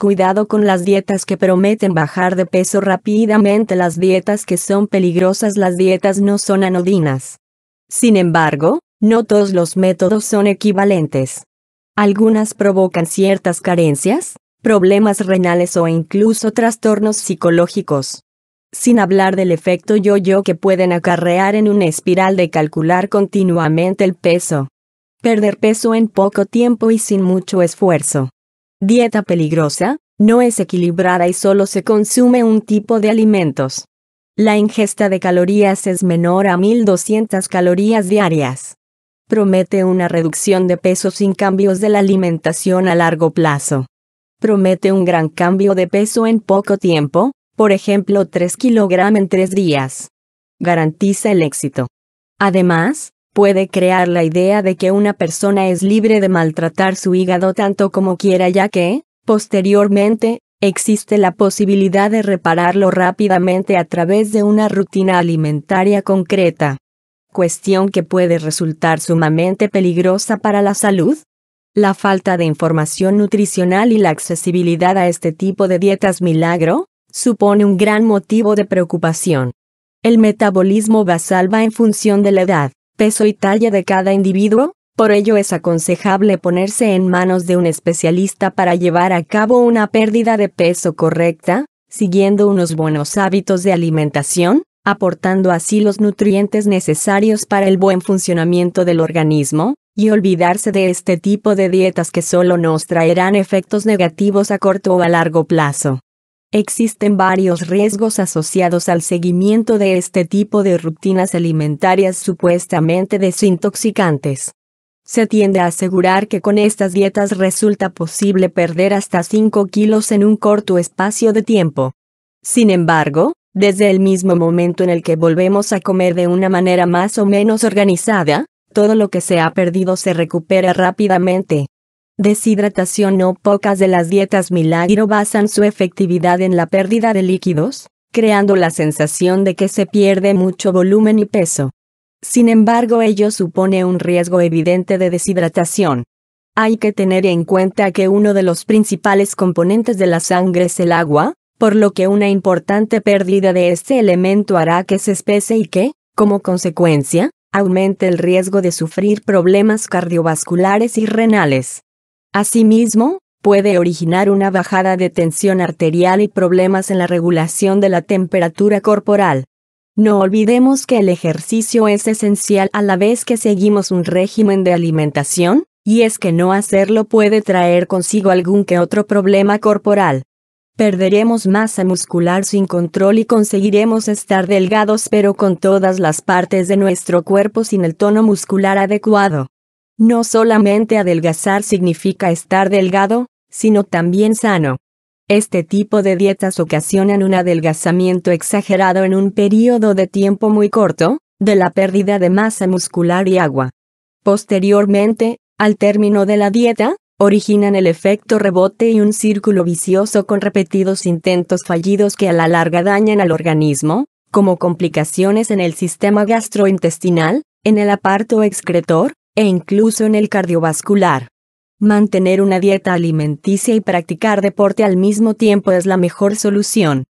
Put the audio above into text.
Cuidado con las dietas que prometen bajar de peso rápidamente, las dietas que son peligrosas, las dietas no son anodinas. Sin embargo, no todos los métodos son equivalentes. Algunas provocan ciertas carencias, problemas renales o incluso trastornos psicológicos. Sin hablar del efecto yo-yo que pueden acarrear en una espiral de calcular continuamente el peso. Perder peso en poco tiempo y sin mucho esfuerzo. Dieta peligrosa, no es equilibrada y solo se consume un tipo de alimentos. La ingesta de calorías es menor a 1200 calorías diarias. Promete una reducción de peso sin cambios de la alimentación a largo plazo. Promete un gran cambio de peso en poco tiempo, por ejemplo 3 kg en 3 días. Garantiza el éxito. Además, puede crear la idea de que una persona es libre de maltratar su hígado tanto como quiera ya que, posteriormente, existe la posibilidad de repararlo rápidamente a través de una rutina alimentaria concreta. Cuestión que puede resultar sumamente peligrosa para la salud. La falta de información nutricional y la accesibilidad a este tipo de dietas milagro, supone un gran motivo de preocupación. El metabolismo basal va en función de la edad peso y talla de cada individuo, por ello es aconsejable ponerse en manos de un especialista para llevar a cabo una pérdida de peso correcta, siguiendo unos buenos hábitos de alimentación, aportando así los nutrientes necesarios para el buen funcionamiento del organismo, y olvidarse de este tipo de dietas que solo nos traerán efectos negativos a corto o a largo plazo. Existen varios riesgos asociados al seguimiento de este tipo de rutinas alimentarias supuestamente desintoxicantes. Se tiende a asegurar que con estas dietas resulta posible perder hasta 5 kilos en un corto espacio de tiempo. Sin embargo, desde el mismo momento en el que volvemos a comer de una manera más o menos organizada, todo lo que se ha perdido se recupera rápidamente deshidratación o pocas de las dietas milagro basan su efectividad en la pérdida de líquidos, creando la sensación de que se pierde mucho volumen y peso. Sin embargo, ello supone un riesgo evidente de deshidratación. Hay que tener en cuenta que uno de los principales componentes de la sangre es el agua, por lo que una importante pérdida de este elemento hará que se espese y que, como consecuencia, aumente el riesgo de sufrir problemas cardiovasculares y renales. Asimismo, puede originar una bajada de tensión arterial y problemas en la regulación de la temperatura corporal. No olvidemos que el ejercicio es esencial a la vez que seguimos un régimen de alimentación, y es que no hacerlo puede traer consigo algún que otro problema corporal. Perderemos masa muscular sin control y conseguiremos estar delgados pero con todas las partes de nuestro cuerpo sin el tono muscular adecuado. No solamente adelgazar significa estar delgado, sino también sano. Este tipo de dietas ocasionan un adelgazamiento exagerado en un período de tiempo muy corto, de la pérdida de masa muscular y agua. Posteriormente, al término de la dieta, originan el efecto rebote y un círculo vicioso con repetidos intentos fallidos que a la larga dañan al organismo, como complicaciones en el sistema gastrointestinal, en el aparto excretor, e incluso en el cardiovascular. Mantener una dieta alimenticia y practicar deporte al mismo tiempo es la mejor solución.